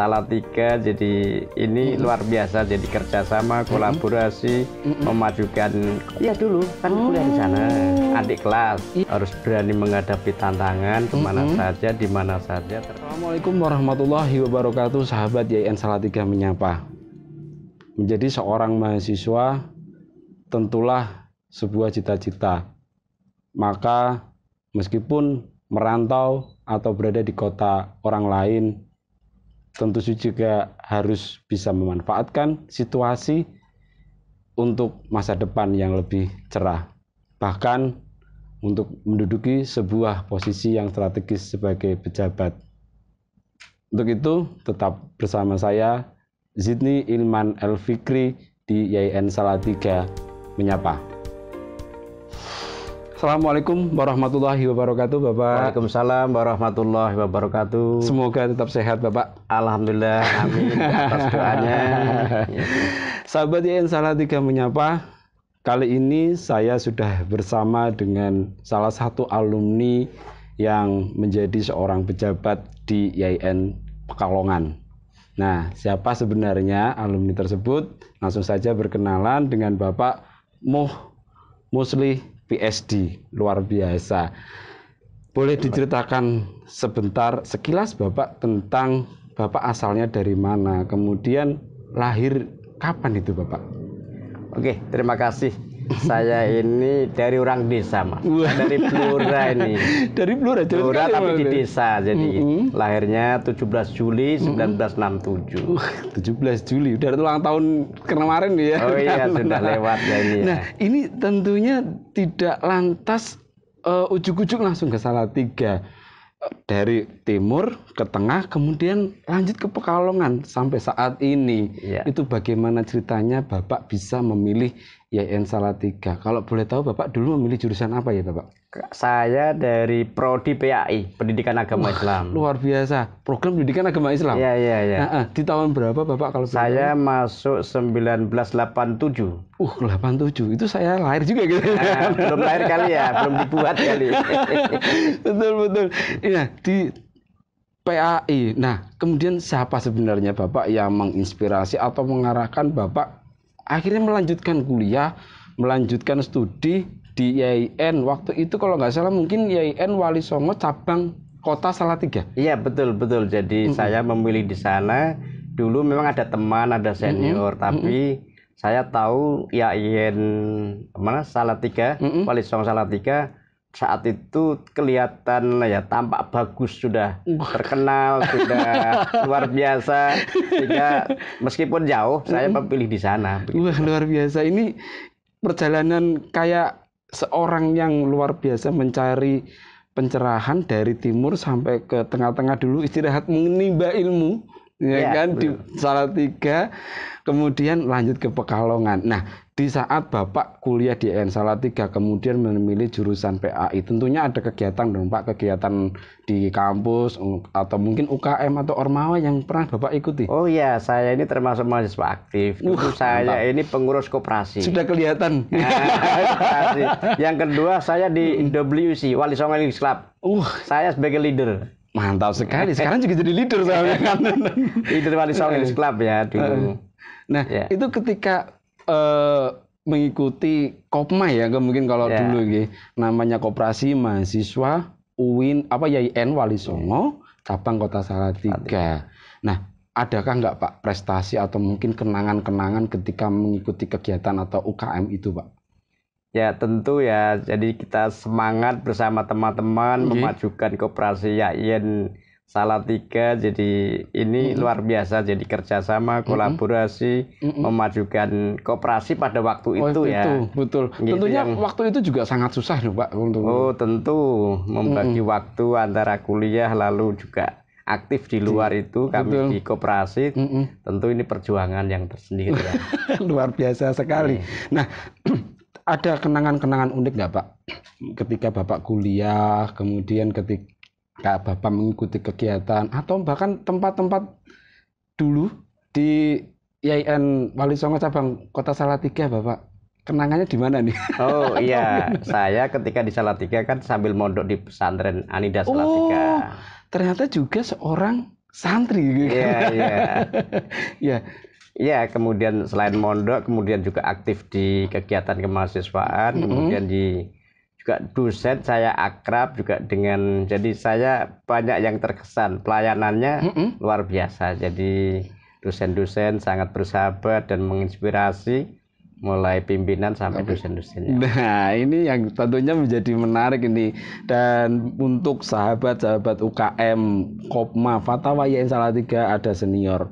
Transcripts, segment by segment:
Salatiga jadi ini hmm. luar biasa jadi kerjasama kolaborasi hmm. memajukan ya dulu kan hmm. kuliah di sana adik kelas hmm. harus berani menghadapi tantangan kemana hmm. saja di mana saja Assalamualaikum warahmatullahi wabarakatuh sahabat YN Salatiga menyapa menjadi seorang mahasiswa tentulah sebuah cita-cita maka meskipun merantau atau berada di kota orang lain tentu juga harus bisa memanfaatkan situasi untuk masa depan yang lebih cerah. Bahkan untuk menduduki sebuah posisi yang strategis sebagai pejabat. Untuk itu, tetap bersama saya, Zidni Ilman El Fikri di YN Salatiga, menyapa. Assalamualaikum warahmatullahi wabarakatuh, Bapak. Waalaikumsalam warahmatullahi wabarakatuh. Semoga tetap sehat, Bapak. Alhamdulillah, amin atas doanya. Sahabat Sahabat Salah Salatiga menyapa. Kali ini saya sudah bersama dengan salah satu alumni yang menjadi seorang pejabat di YN Pekalongan. Nah, siapa sebenarnya alumni tersebut? Langsung saja berkenalan dengan Bapak Muh Muslih PSD luar biasa. Boleh diceritakan sebentar sekilas Bapak tentang Bapak asalnya dari mana, kemudian lahir kapan itu Bapak? Oke, terima kasih saya ini dari orang desa mas dari Blora ini dari Blora Blora tapi di desa jadi mm -hmm. lahirnya 17 Juli 1967 17 Juli udah ulang tahun kemarin ya oh iya nah, sudah lewat ya ini ya. nah ini tentunya tidak lantas uh, ujuk-ujuk langsung ke salah tiga dari timur ke tengah kemudian lanjut ke Pekalongan sampai saat ini ya. itu bagaimana ceritanya Bapak bisa memilih Ya YN tiga. Kalau boleh tahu Bapak dulu memilih jurusan apa ya Bapak? Saya dari Prodi PAI, Pendidikan Agama Wah, Islam. Luar biasa, program Pendidikan Agama Islam. Iya, iya, iya. Nah, uh, di tahun berapa Bapak kalau Saya berapa? masuk 1987. Uh, 87. Itu saya lahir juga gitu. Nah, belum lahir kali ya, belum dibuat kali. betul, betul. Nah, di PAI. Nah, kemudian siapa sebenarnya Bapak yang menginspirasi atau mengarahkan Bapak akhirnya melanjutkan kuliah melanjutkan studi di IAIN waktu itu kalau nggak salah mungkin IAIN Wali Songo cabang kota Salatiga iya betul betul jadi mm -hmm. saya memilih di sana dulu memang ada teman ada senior mm -hmm. tapi mm -hmm. saya tahu IAIN mana Salatiga mm -hmm. Wali Songo Salatiga saat itu kelihatan ya tampak bagus sudah hmm. terkenal sudah luar biasa sehingga meskipun jauh saya hmm. memilih di sana. Begitu. Wah luar biasa ini perjalanan kayak seorang yang luar biasa mencari pencerahan dari timur sampai ke tengah-tengah dulu istirahat menimba ilmu ya, yeah. kan bener. di Salatiga kemudian lanjut ke Pekalongan. Nah, di saat Bapak kuliah di salah Salatiga kemudian memilih jurusan PAI, tentunya ada kegiatan dong Pak, kegiatan di kampus atau mungkin UKM atau Ormawa yang pernah Bapak ikuti? Oh iya, saya ini termasuk mahasiswa aktif. Dulu uh, saya mantap. ini pengurus koperasi. Sudah kelihatan. Ah, yang kedua saya di hmm. WC, Wali Songo English Club. Uh, saya sebagai leader. Mantap sekali. Sekarang juga jadi leader soalnya kan. leader Wali Songs Club ya dulu. Eh, nah, ya. itu ketika uh, mengikuti Kopma ya, mungkin kalau ya. dulu gitu. Namanya Koperasi Mahasiswa UIN apa YIN Wali Songo cabang Kota salah tiga. Nah, adakah nggak Pak prestasi atau mungkin kenangan-kenangan ketika mengikuti kegiatan atau UKM itu Pak? Ya tentu ya, jadi kita semangat bersama teman-teman okay. Iya. memajukan kooperasi Yayen Salatiga. Jadi ini mm -hmm. luar biasa, jadi kerjasama, kolaborasi, mm -hmm. memajukan kooperasi pada waktu, waktu oh, itu, itu ya. Betul. Gitu Tentunya yang... waktu itu juga sangat susah loh Pak untuk. Oh tentu membagi mm -hmm. waktu antara kuliah lalu juga aktif di luar itu kami betul. di kooperasi. tentu ini perjuangan yang tersendiri ya. luar biasa sekali. Iya. Nah ada kenangan-kenangan unik nggak Pak? Ketika Bapak kuliah, kemudian ketika Bapak mengikuti kegiatan, atau bahkan tempat-tempat dulu di YN Wali Songo cabang Kota Salatiga Bapak kenangannya di mana nih? Oh iya, saya ketika di Salatiga kan sambil mondok di pesantren Anida Salatiga. Oh, ternyata juga seorang santri gitu. Iya, iya. ya, Ya kemudian selain mondok, kemudian juga aktif di kegiatan kemahasiswaan, mm -hmm. kemudian di juga dosen saya akrab juga dengan jadi saya banyak yang terkesan pelayanannya mm -hmm. luar biasa. Jadi dosen-dosen sangat bersahabat dan menginspirasi mulai pimpinan sampai dosen dosen Nah, ini yang tentunya menjadi menarik ini dan untuk sahabat-sahabat UKM Kopma Fatwa Allah tiga ada senior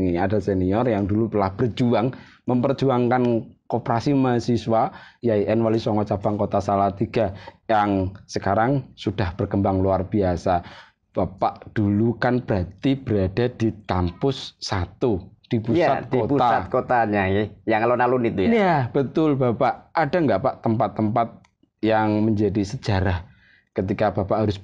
ini ada senior yang dulu telah berjuang memperjuangkan koperasi mahasiswa YIN Wali Songo Cabang Kota Salatiga yang sekarang sudah berkembang luar biasa. Bapak dulu kan berarti berada di kampus satu di pusat ya, kota. di pusat kotanya ya, yang alun-alun itu ya. Iya, betul Bapak. Ada nggak Pak tempat-tempat yang menjadi sejarah ketika Bapak harus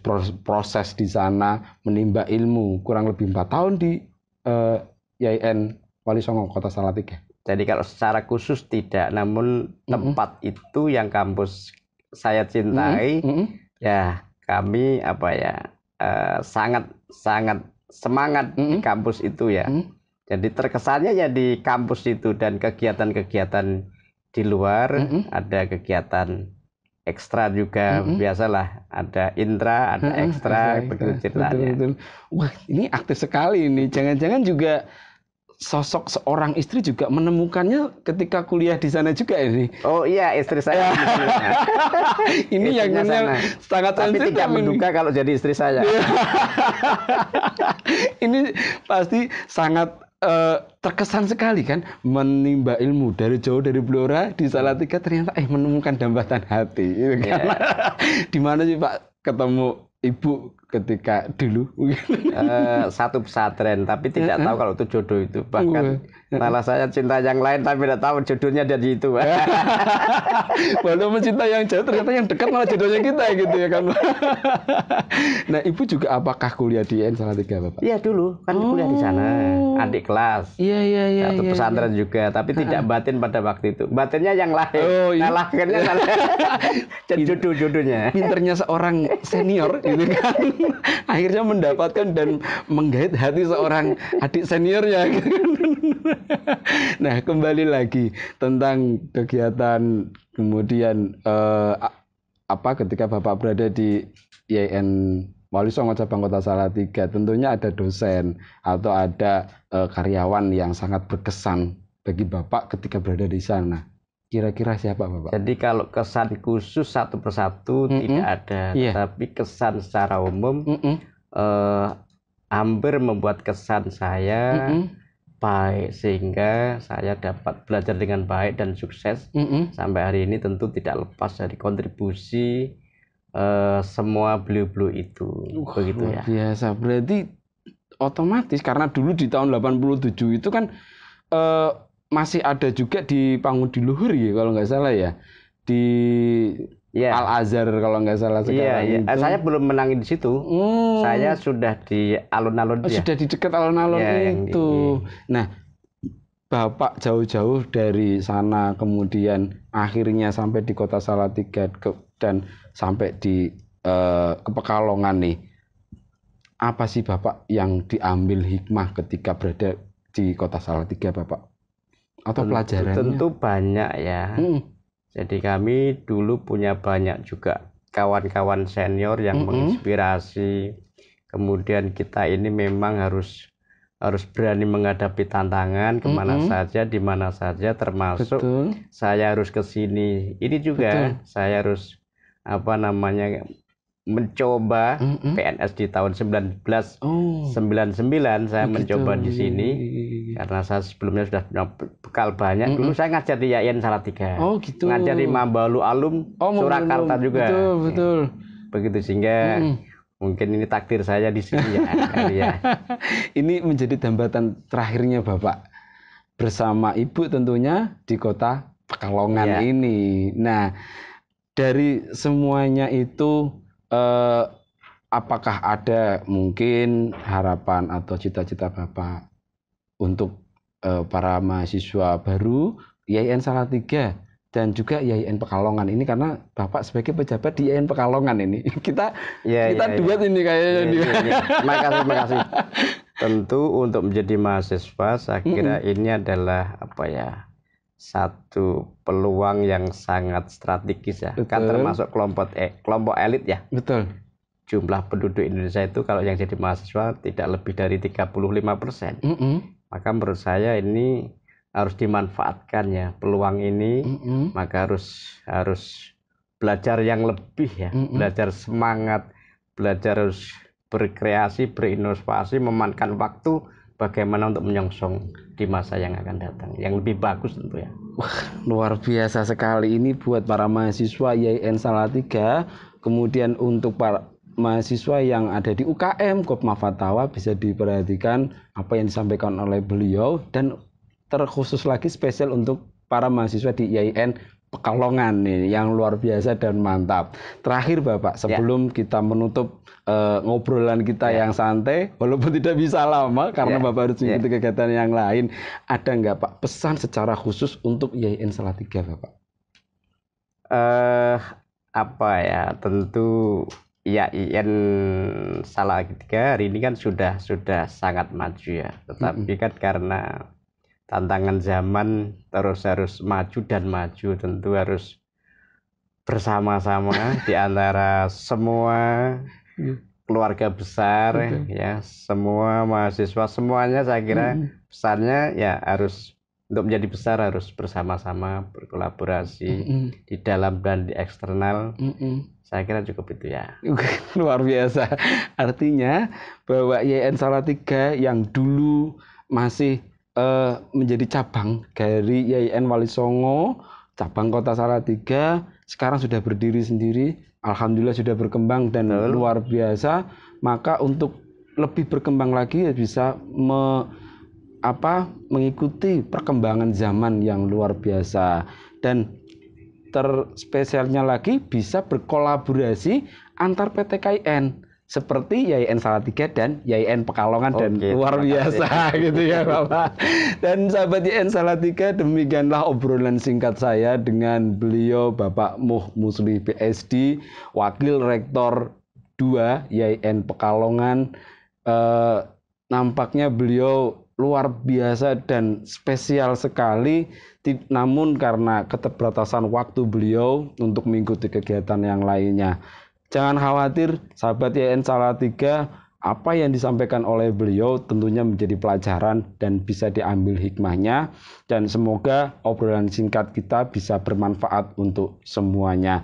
proses di sana menimba ilmu kurang lebih empat tahun di eh, Yn Wali Songo Kota Salatiga. Jadi kalau secara khusus tidak, namun mm-hmm. tempat itu yang kampus saya cintai, mm-hmm. ya kami apa ya uh, sangat sangat semangat mm-hmm. di kampus itu ya. Mm-hmm. Jadi terkesannya ya di kampus itu dan kegiatan-kegiatan di luar mm-hmm. ada kegiatan ekstra juga mm-hmm. biasalah ada intra ada ekstra begitu ceritanya. Betul, betul. Wah ini aktif sekali ini. Jangan-jangan juga sosok seorang istri juga menemukannya ketika kuliah di sana juga ini. Oh iya, istri saya. ini Istrinya yang sana. sangat Tapi tidak menduga kalau jadi istri saya. ini pasti sangat uh, terkesan sekali kan menimba ilmu dari jauh dari Blora di Salatiga ternyata eh menemukan dambatan hati gitu kan? iya. di mana sih Pak ketemu ibu ketika dulu eh, satu pesantren tapi tidak tahu eh, eh. kalau itu jodoh itu bahkan malah saya cinta yang lain tapi tidak tahu jodohnya dari itu walaupun mencinta yang jauh ternyata yang dekat malah jodohnya kita gitu ya kan nah ibu juga apakah kuliah di N salah tiga bapak iya dulu kan oh. kuliah di sana oh. adik kelas iya iya iya satu ya, pesantren ya. juga tapi tidak batin pada waktu itu batinnya yang lain oh, iya. nah, lahirnya salah jodoh jodohnya pinternya seorang senior gitu kan akhirnya mendapatkan dan menggait hati seorang adik seniornya gitu nah kembali lagi tentang kegiatan kemudian eh, apa ketika bapak berada di YN Wali Songo Cabang Kota Salatiga tentunya ada dosen atau ada eh, karyawan yang sangat berkesan bagi bapak ketika berada di sana Kira-kira siapa Bapak? Jadi kalau kesan khusus satu persatu mm -mm. tidak ada, yeah. Iya. tapi kesan secara umum mm -mm. Eh, hampir membuat kesan saya mm -mm. baik sehingga saya dapat belajar dengan baik dan sukses mm -mm. sampai hari ini tentu tidak lepas dari kontribusi eh, semua beliau-beliau itu. Uh, Begitu ya. Biasa. Berarti otomatis karena dulu di tahun 87 itu kan eh, masih ada juga di di Luhur ya kalau nggak salah ya di yeah. Al Azhar kalau nggak salah iya, sekarang. yeah, Itu. Eh, saya belum menangin di situ. Hmm. Saya sudah di alun-alun. Oh, iya. Sudah di dekat alun-alun yeah, iya, itu. Nah, bapak jauh-jauh dari sana kemudian akhirnya sampai di kota Salatiga dan sampai di uh, eh, Kepekalongan nih. Apa sih bapak yang diambil hikmah ketika berada di kota Salatiga bapak? atau pelajarannya? Tentu banyak ya. Hmm. Jadi kami dulu punya banyak juga kawan-kawan senior yang hmm. menginspirasi. Kemudian kita ini memang harus harus berani menghadapi tantangan kemana mm -hmm. saja, di mana saja, termasuk Betul. saya harus ke sini. Ini juga Betul. saya harus apa namanya mencoba mm -hmm. PNS di tahun 1999 oh, saya begitu. Oh, mencoba di sini iya, iya, iya karena saya sebelumnya sudah punya bekal banyak. Mm -mm. Dulu saya ngajar di Yayan Salatiga. Oh gitu. Ngajar di Mambalu Alum oh, Surakarta juga. Betul iya. betul. Ya. Begitu sehingga mm -mm. mungkin ini takdir saya di sini ya. ya. ini menjadi tambatan terakhirnya Bapak bersama Ibu tentunya di kota Pekalongan ya. ini. Nah dari semuanya itu. Eh, apakah ada mungkin harapan atau cita-cita Bapak untuk eh, para mahasiswa baru IAIN Salatiga dan juga IAIN Pekalongan ini karena Bapak sebagai pejabat di IAIN Pekalongan ini kita ya, kita ya, duet ya. ini kayaknya. Ya, ya, ya. makasih makasih. Tentu untuk menjadi mahasiswa saya kira -hmm. ini adalah apa ya satu peluang yang sangat strategis ya. Kan Betul. Kan termasuk kelompok eh, kelompok elit ya. Betul. Jumlah penduduk Indonesia itu kalau yang jadi mahasiswa tidak lebih dari 35 persen. Mm -hmm maka menurut saya ini harus dimanfaatkan ya peluang ini mm -hmm. maka harus harus belajar yang lebih ya mm -hmm. belajar semangat belajar harus berkreasi berinovasi memanfaatkan waktu bagaimana untuk menyongsong di masa yang akan datang yang lebih bagus tentu ya Wah, luar biasa sekali ini buat para mahasiswa YIN Salatiga kemudian untuk para mahasiswa yang ada di UKM Kopma Fatawa bisa diperhatikan apa yang disampaikan oleh beliau dan terkhusus lagi spesial untuk para mahasiswa di IAIN Pekalongan nih yang luar biasa dan mantap. Terakhir Bapak, ya. sebelum ya. kita menutup uh, ngobrolan kita ya. yang santai, walaupun tidak bisa lama karena ya. Bapak harus ya. mengikuti ya. kegiatan yang lain, ada nggak Pak pesan secara khusus untuk IAIN Salatiga Bapak? Eh uh, apa ya? Tentu ya IN salah ketika hari ini kan sudah sudah sangat maju ya tetapi mm -hmm. kan karena tantangan zaman terus harus maju dan maju tentu harus bersama-sama di antara semua mm. keluarga besar okay. ya semua mahasiswa semuanya saya kira mm -hmm. pesannya ya harus untuk menjadi besar harus bersama-sama berkolaborasi mm -mm. di dalam dan di eksternal. Mm -mm. Saya kira cukup itu ya. Luar biasa. Artinya bahwa YN Salatiga yang dulu masih uh, menjadi cabang dari YN Walisongo, cabang Kota Salatiga, sekarang sudah berdiri sendiri. Alhamdulillah sudah berkembang dan Betul. luar biasa. Maka untuk lebih berkembang lagi ya bisa me apa mengikuti perkembangan zaman yang luar biasa dan terspesialnya lagi bisa berkolaborasi antar PTKN seperti YIN Salatiga dan YIN Pekalongan Oke, dan luar biasa gitu ya Bapak. Dan sahabat YIN Salatiga demikianlah obrolan singkat saya dengan beliau Bapak Muh Musli PSD, Wakil Rektor 2 YIN Pekalongan. Eh, nampaknya beliau luar biasa dan spesial sekali. Namun karena keterbatasan waktu beliau untuk mengikuti kegiatan yang lainnya. Jangan khawatir, sahabat YN Salatiga, apa yang disampaikan oleh beliau tentunya menjadi pelajaran dan bisa diambil hikmahnya. Dan semoga obrolan singkat kita bisa bermanfaat untuk semuanya.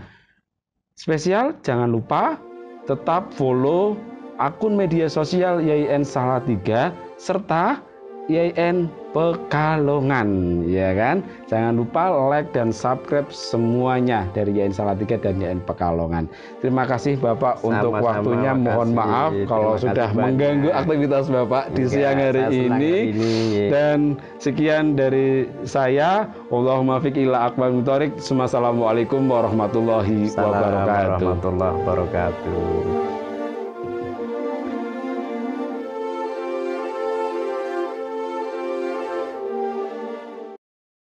Spesial, jangan lupa tetap follow akun media sosial YN Salatiga serta IAIN Pekalongan ya kan jangan lupa like dan subscribe semuanya dari IAIN Salatiga dan IAIN Pekalongan terima kasih Bapak Sama-sama, untuk waktunya makasih. mohon maaf kalau terima sudah mengganggu aktivitas Bapak Enggak, di siang hari ini. ini dan sekian dari saya Allahumma fiq akbar mutorik Assalamualaikum warahmatullahi wabarakatuh warahmatullahi wabarakatuh